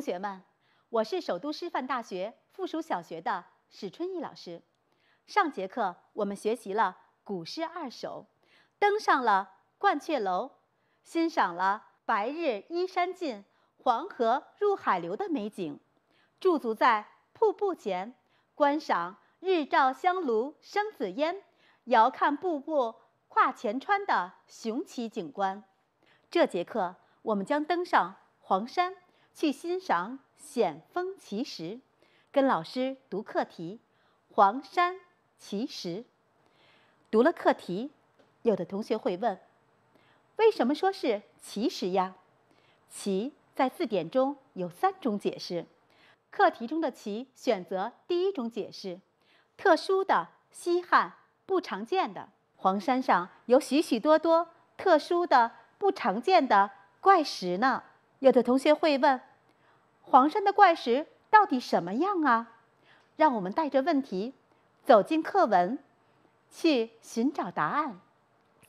同学们，我是首都师范大学附属小学的史春义老师。上节课我们学习了古诗二首，登上了鹳雀楼，欣赏了“白日依山尽，黄河入海流”的美景；驻足在瀑布前，观赏“日照香炉生紫烟，遥看瀑布挂前川”的雄奇景观。这节课我们将登上黄山。去欣赏险峰奇石，跟老师读课题《黄山奇石》。读了课题，有的同学会问：为什么说是奇石呀？“奇”在字典中有三种解释，课题中的“奇”选择第一种解释：特殊的、稀罕、不常见的。黄山上有许许多多特殊的、不常见的怪石呢。有的同学会问：黄山的怪石到底什么样啊？让我们带着问题走进课文，去寻找答案。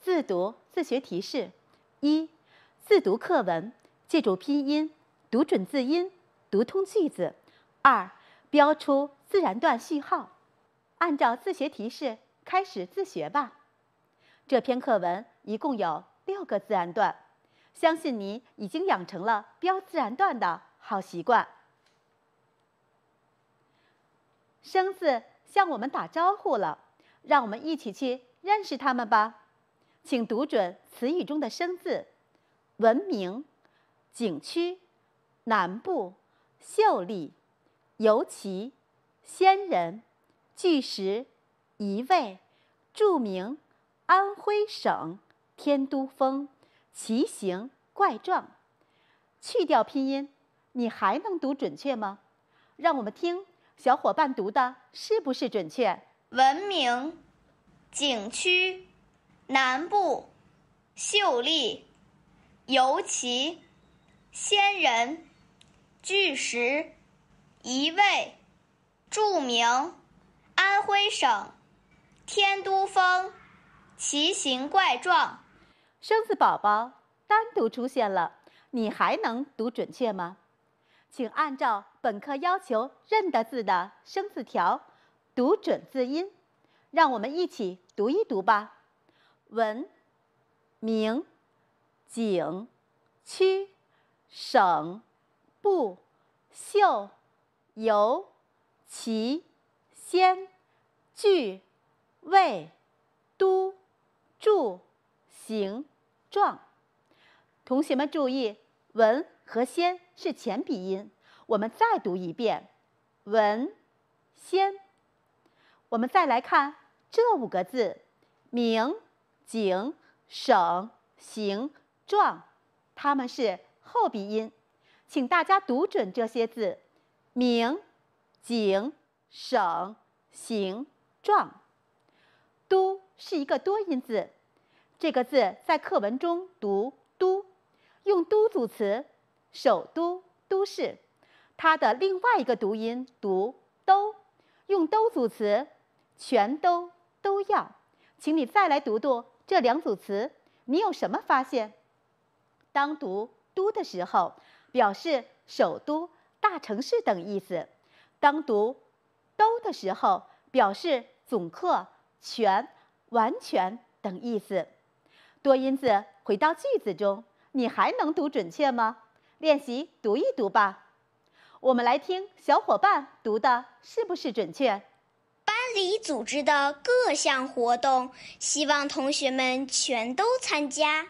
自读自学提示：一、自读课文，记住拼音，读准字音，读通句子；二、标出自然段序号。按照自学提示开始自学吧。这篇课文一共有六个自然段。相信你已经养成了标自然段的好习惯。生字向我们打招呼了，让我们一起去认识他们吧。请读准词语中的生字：文明、景区、南部、秀丽、尤其、仙人、巨石、一位、著名、安徽省、天都峰。奇形怪状，去掉拼音，你还能读准确吗？让我们听小伙伴读的是不是准确？文明，景区南部秀丽，尤其仙人巨石一位著名安徽省天都峰奇形怪状。生字宝宝单独出现了，你还能读准确吗？请按照本课要求认的字的生字条，读准字音。让我们一起读一读吧。文明景区省部秀游奇仙聚位都住、行。状，同学们注意，文和先是前鼻音。我们再读一遍，文、先。我们再来看这五个字：明、景、省、形、状，它们是后鼻音。请大家读准这些字：明、景、省、形、状，都是一个多音字。这个字在课文中读都，用都组词，首都、都市。它的另外一个读音读都，用都组词，全都、都要。请你再来读读这两组词，你有什么发现？当读都的时候，表示首都、大城市等意思；当读都的时候，表示总括、全、完全等意思。多音字回到句子中，你还能读准确吗？练习读一读吧。我们来听小伙伴读的是不是准确？班里组织的各项活动，希望同学们全都参加。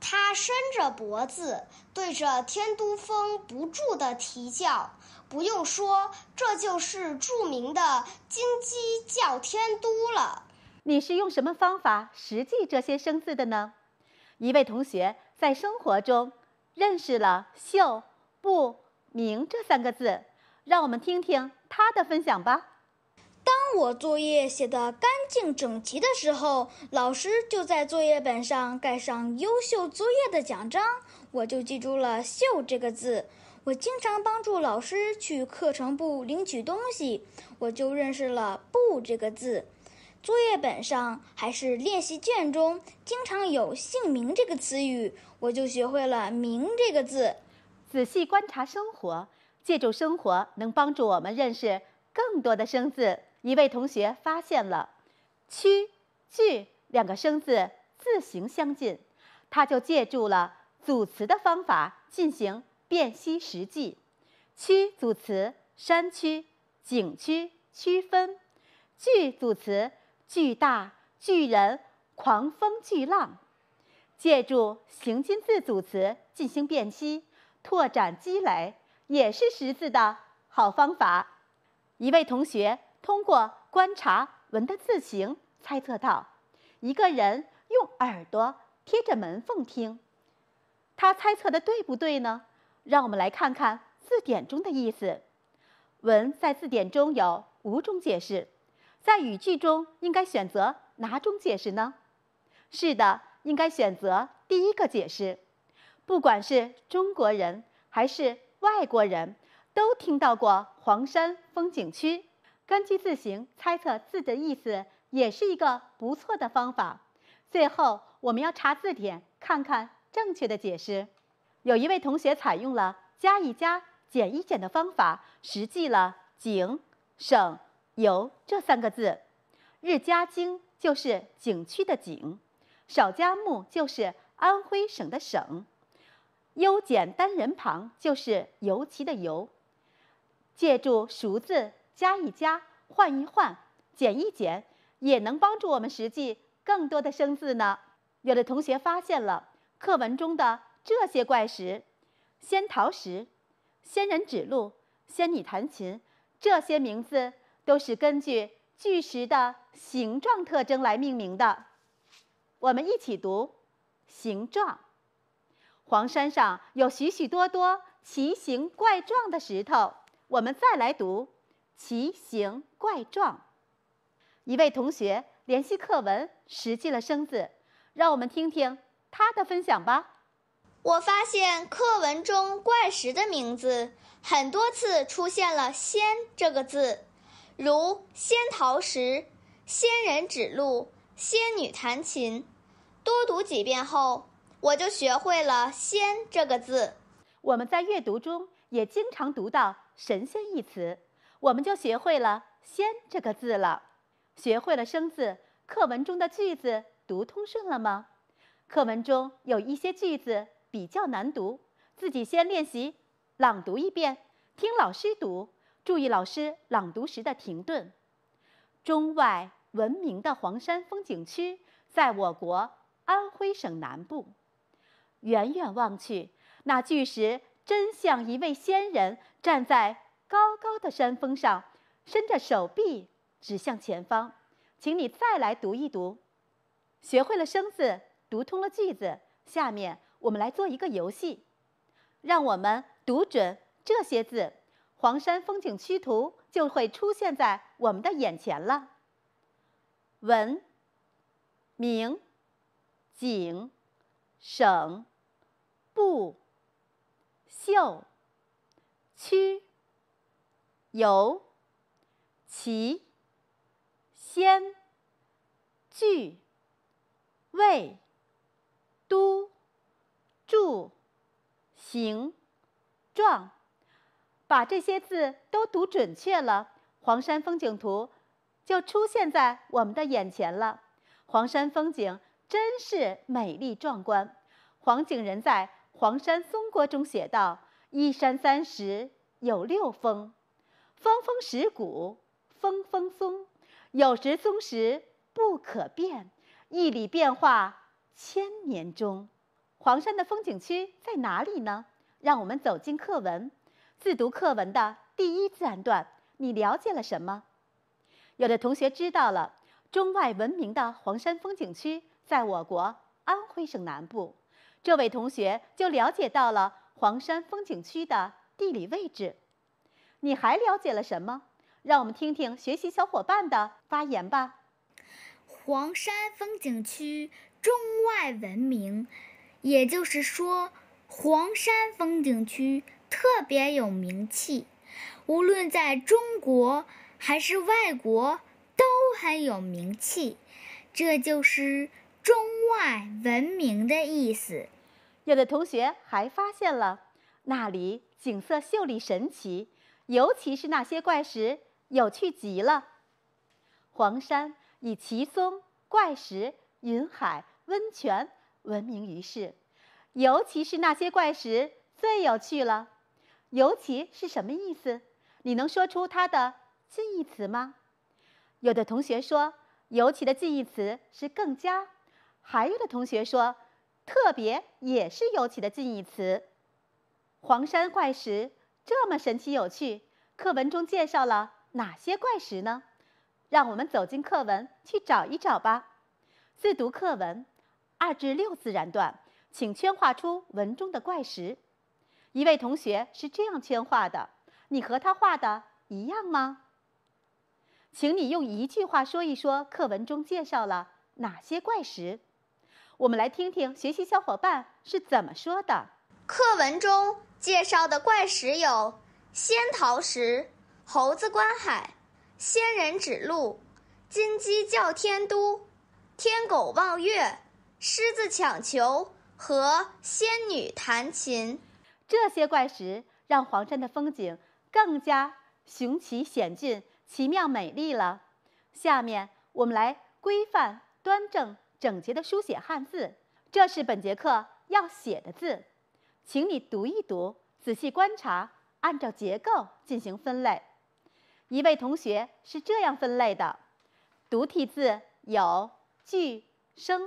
他伸着脖子对着天都峰不住的啼叫，不用说，这就是著名的“金鸡叫天都”了。你是用什么方法实际这些生字的呢？一位同学在生活中认识了“秀”“不”“明”这三个字，让我们听听他的分享吧。当我作业写得干净整齐的时候，老师就在作业本上盖上“优秀作业”的奖章，我就记住了“秀”这个字。我经常帮助老师去课程部领取东西，我就认识了“不”这个字。作业本上还是练习卷中，经常有“姓名”这个词语，我就学会了“名”这个字。仔细观察生活，借助生活能帮助我们认识更多的生字。一位同学发现了“区”“聚”两个生字字形相近，他就借助了组词的方法进行辨析实际。区”组词：山区、景区、区分；“聚”组词。巨大巨人，狂风巨浪，借助形近字组词进行辨析、拓展积累，也是识字的好方法。一位同学通过观察文的字形，猜测到一个人用耳朵贴着门缝听，他猜测的对不对呢？让我们来看看字典中的意思。文在字典中有五种解释。在语句中应该选择哪种解释呢？是的，应该选择第一个解释。不管是中国人还是外国人，都听到过黄山风景区。根据字形猜测字的意思也是一个不错的方法。最后我们要查字典，看看正确的解释。有一位同学采用了加一加减一减的方法，实际了景、省。有这三个字，日加“京就是景区的“景”，少加“木”就是安徽省的“省”，“优”简单人旁就是尤其的“尤。借助熟字加一加、换一换、减一减，也能帮助我们实际更多的生字呢。有的同学发现了课文中的这些怪石：仙桃石、仙人指路、仙女弹琴，这些名字。都是根据巨石的形状特征来命名的。我们一起读“形状”。黄山上有许许多多奇形怪状的石头，我们再来读“奇形怪状”。一位同学联系课文识际了生字，让我们听听他的分享吧。我发现课文中怪石的名字很多次出现了“仙”这个字。如仙桃石、仙人指路、仙女弹琴，多读几遍后，我就学会了“仙”这个字。我们在阅读中也经常读到“神仙”一词，我们就学会了“仙”这个字了。学会了生字，课文中的句子读通顺了吗？课文中有一些句子比较难读，自己先练习朗读一遍，听老师读。注意老师朗读时的停顿。中外闻名的黄山风景区在我国安徽省南部。远远望去，那巨石真像一位仙人站在高高的山峰上，伸着手臂指向前方。请你再来读一读。学会了生字，读通了句子。下面我们来做一个游戏，让我们读准这些字。黄山风景区图就会出现在我们的眼前了。文、明、景、省、部、秀、区、游、奇、先、具、味、都、住、形、状。把这些字都读准确了，黄山风景图就出现在我们的眼前了。黄山风景真是美丽壮观。黄景仁在《黄山松郭》中写道：“一山三石有六峰，峰峰石谷，峰峰松。有时松石不可变，一里变化千年中。”黄山的风景区在哪里呢？让我们走进课文。自读课文的第一自然段，你了解了什么？有的同学知道了中外闻名的黄山风景区在我国安徽省南部，这位同学就了解到了黄山风景区的地理位置。你还了解了什么？让我们听听学习小伙伴的发言吧。黄山风景区中外闻名，也就是说，黄山风景区。特别有名气，无论在中国还是外国都很有名气，这就是中外闻名的意思。有的同学还发现了，那里景色秀丽神奇，尤其是那些怪石，有趣极了。黄山以奇松、怪石、云海、温泉闻名于世，尤其是那些怪石最有趣了。尤其是什么意思？你能说出它的近义词吗？有的同学说，尤其的近义词是更加；，还有的同学说，特别也是尤其的近义词。黄山怪石这么神奇有趣，课文中介绍了哪些怪石呢？让我们走进课文去找一找吧。自读课文二至六自然段，请圈画出文中的怪石。一位同学是这样圈画的，你和他画的一样吗？请你用一句话说一说课文中介绍了哪些怪石。我们来听听学习小伙伴是怎么说的。课文中介绍的怪石有仙桃石、猴子观海、仙人指路、金鸡叫天都、天狗望月、狮子抢球和仙女弹琴。这些怪石让黄山的风景更加雄奇险峻、奇妙美丽了。下面我们来规范、端正、整洁地书写汉字。这是本节课要写的字，请你读一读，仔细观察，按照结构进行分类。一位同学是这样分类的：独体字有“巨”“生”；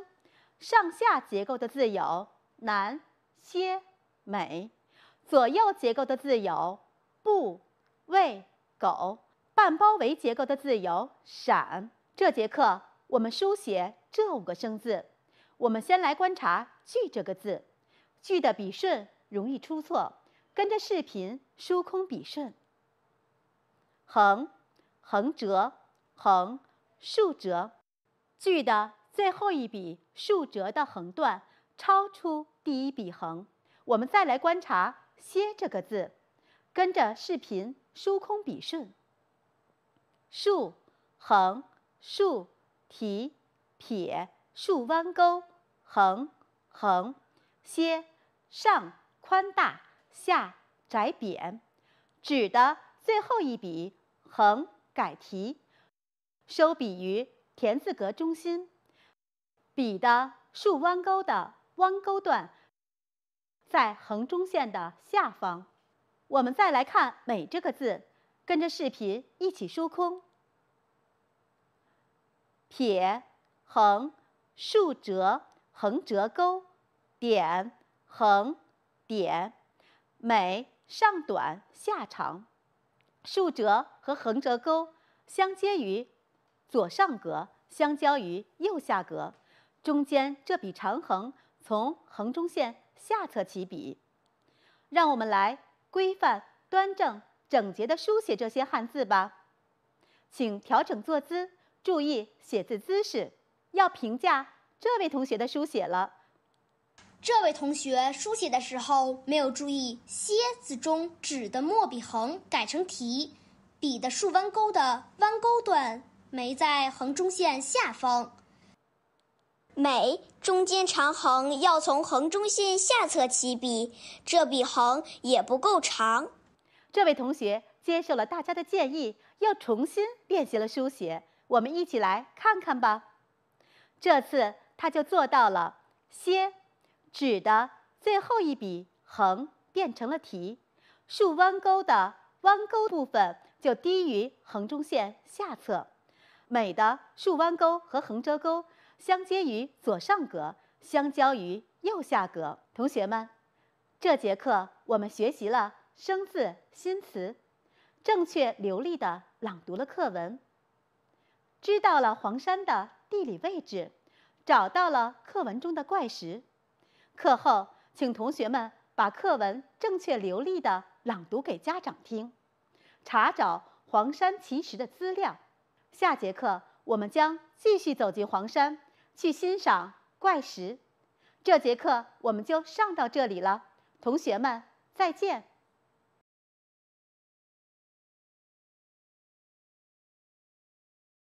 上下结构的字有“南”“些”“美”。左右结构的字有“不”“位、狗”，半包围结构的字有“闪”。这节课我们书写这五个生字。我们先来观察“句”这个字，“句”的笔顺容易出错，跟着视频疏空笔顺：横、横折、横、竖折。句的最后一笔竖折的横段超出第一笔横。我们再来观察。“歇”这个字，跟着视频书空笔顺：竖、横、竖、提、撇、竖弯钩、横、横、歇，上宽大，下窄扁。“指的最后一笔横改提，收笔于田字格中心。“笔”的竖弯钩的弯钩段。在横中线的下方，我们再来看“美”这个字，跟着视频一起书空。撇、横、竖折、横折钩、点、横、点。美上短下长，竖折和横折钩相接于左上格，相交于右下格。中间这笔长横从横中线。下侧起笔，让我们来规范、端正、整洁的书写这些汉字吧。请调整坐姿，注意写字姿势。要评价这位同学的书写了。这位同学书写的时候没有注意“蝎”字中“止”的墨笔横改成提，笔的竖弯钩的弯钩段没在横中线下方。美中间长横要从横中线下侧起笔，这笔横也不够长。这位同学接受了大家的建议，又重新练习了书写。我们一起来看看吧。这次他就做到了。歇”，指的最后一笔横变成了提，竖弯钩的弯钩部分就低于横中线下侧。美的竖弯钩和横折钩。相接于左上格，相交于右下格。同学们，这节课我们学习了生字新词，正确流利的朗读了课文，知道了黄山的地理位置，找到了课文中的怪石。课后，请同学们把课文正确流利的朗读给家长听，查找黄山奇石的资料。下节课我们将继续走进黄山。去欣赏怪石，这节课我们就上到这里了，同学们再见。